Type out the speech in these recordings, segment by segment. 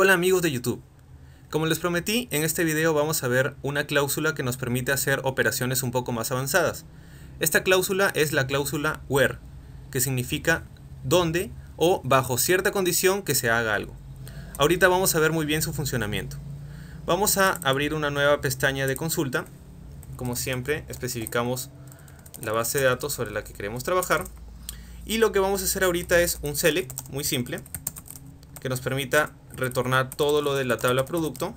Hola amigos de YouTube. Como les prometí, en este video vamos a ver una cláusula que nos permite hacer operaciones un poco más avanzadas. Esta cláusula es la cláusula where, que significa donde o bajo cierta condición que se haga algo. Ahorita vamos a ver muy bien su funcionamiento. Vamos a abrir una nueva pestaña de consulta. Como siempre, especificamos la base de datos sobre la que queremos trabajar. Y lo que vamos a hacer ahorita es un select muy simple que nos permita retornar todo lo de la tabla producto.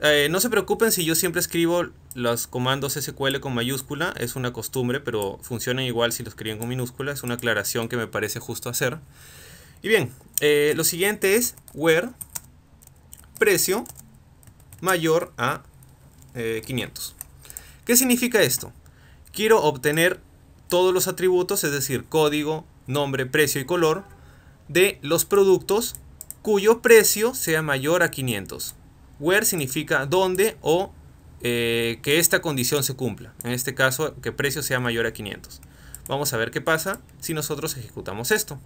Eh, no se preocupen si yo siempre escribo los comandos SQL con mayúscula, es una costumbre, pero funcionan igual si los escriben con minúscula, es una aclaración que me parece justo hacer. Y bien, eh, lo siguiente es where precio mayor a 500. Eh, ¿Qué significa esto? Quiero obtener todos los atributos, es decir, código, nombre, precio y color de los productos cuyo precio sea mayor a 500. Where significa dónde o eh, que esta condición se cumpla. En este caso, que precio sea mayor a 500. Vamos a ver qué pasa si nosotros ejecutamos esto.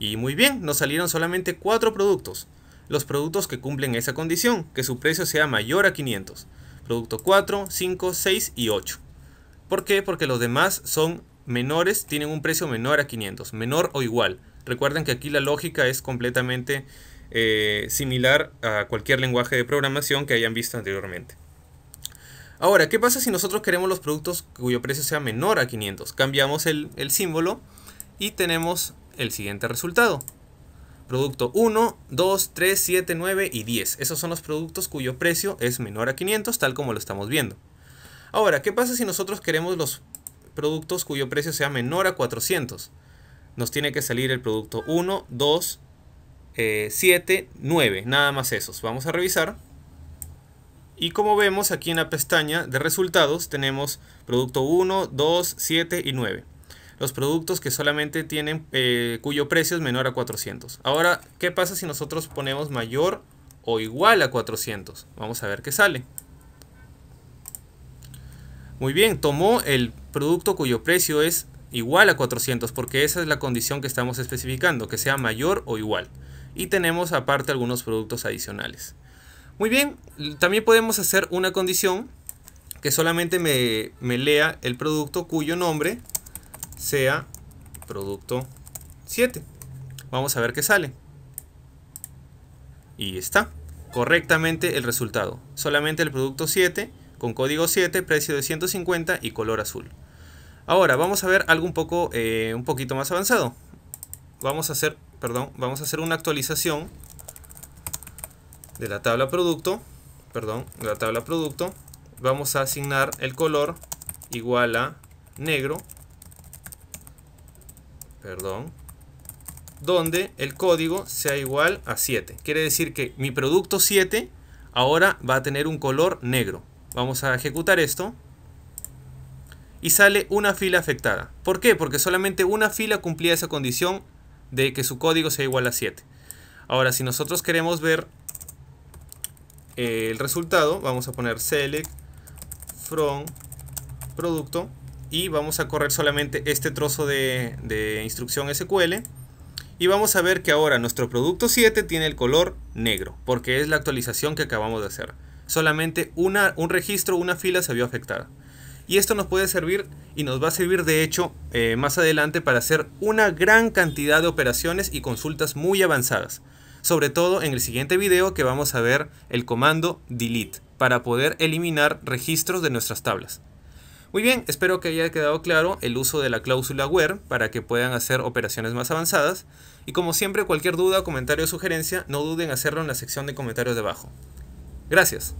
Y muy bien, nos salieron solamente cuatro productos. Los productos que cumplen esa condición, que su precio sea mayor a 500. Producto 4, 5, 6 y 8. ¿Por qué? Porque los demás son menores, tienen un precio menor a 500, menor o igual. Recuerden que aquí la lógica es completamente eh, similar a cualquier lenguaje de programación que hayan visto anteriormente. Ahora, ¿qué pasa si nosotros queremos los productos cuyo precio sea menor a 500? Cambiamos el símbolo y tenemos el siguiente resultado. Producto 1, 2, 3, 7, 9 y 10. Esos son los productos cuyo precio es menor a 500, tal como lo estamos viendo. Ahora, ¿qué pasa si nosotros queremos los productos cuyo precio sea menor a 400? nos tiene que salir el producto 1, 2, 7, 9, nada más esos. Vamos a revisar. Y como vemos aquí en la pestaña de resultados tenemos producto 1, 2, 7 y 9. Los productos que solamente tienen, eh, cuyo precio es menor a 400. Ahora, ¿qué pasa si nosotros ponemos mayor o igual a 400? Vamos a ver qué sale. Muy bien, tomó el producto cuyo precio es igual a 400, porque esa es la condición que estamos especificando, que sea mayor o igual. Y tenemos aparte algunos productos adicionales. Muy bien, también podemos hacer una condición que solamente me, lea el producto cuyo nombre sea producto 7. Vamos a ver qué sale. Y está correctamente el resultado. Solamente el producto 7 con código 7, precio de 150 y color azul. Ahora, vamos a ver algo un, poco, eh, un poquito más avanzado. Vamos a hacer, perdón, vamos a hacer una actualización de la tabla producto, perdón, de la tabla producto. Vamos a asignar el color igual a negro, perdón, donde el código sea igual a 7. Quiere decir que mi producto 7 ahora va a tener un color negro. Vamos a ejecutar esto y sale una fila afectada. ¿Por qué? Porque solamente una fila cumplía esa condición de que su código sea igual a 7. Ahora, si nosotros queremos ver eh, el resultado, vamos a poner select from producto y vamos a correr solamente este trozo de, instrucción SQL y vamos a ver que ahora nuestro producto 7 tiene el color negro porque es la actualización que acabamos de hacer. Solamente una, un registro, una fila se vio afectada. Y esto nos puede servir y nos va a servir de hecho eh, más adelante para hacer una gran cantidad de operaciones y consultas muy avanzadas. Sobre todo en el siguiente video que vamos a ver el comando delete para poder eliminar registros de nuestras tablas. Muy bien, espero que haya quedado claro el uso de la cláusula WHERE para que puedan hacer operaciones más avanzadas. Y como siempre, cualquier duda, comentario o sugerencia, no duden en hacerlo en la sección de comentarios debajo. Gracias.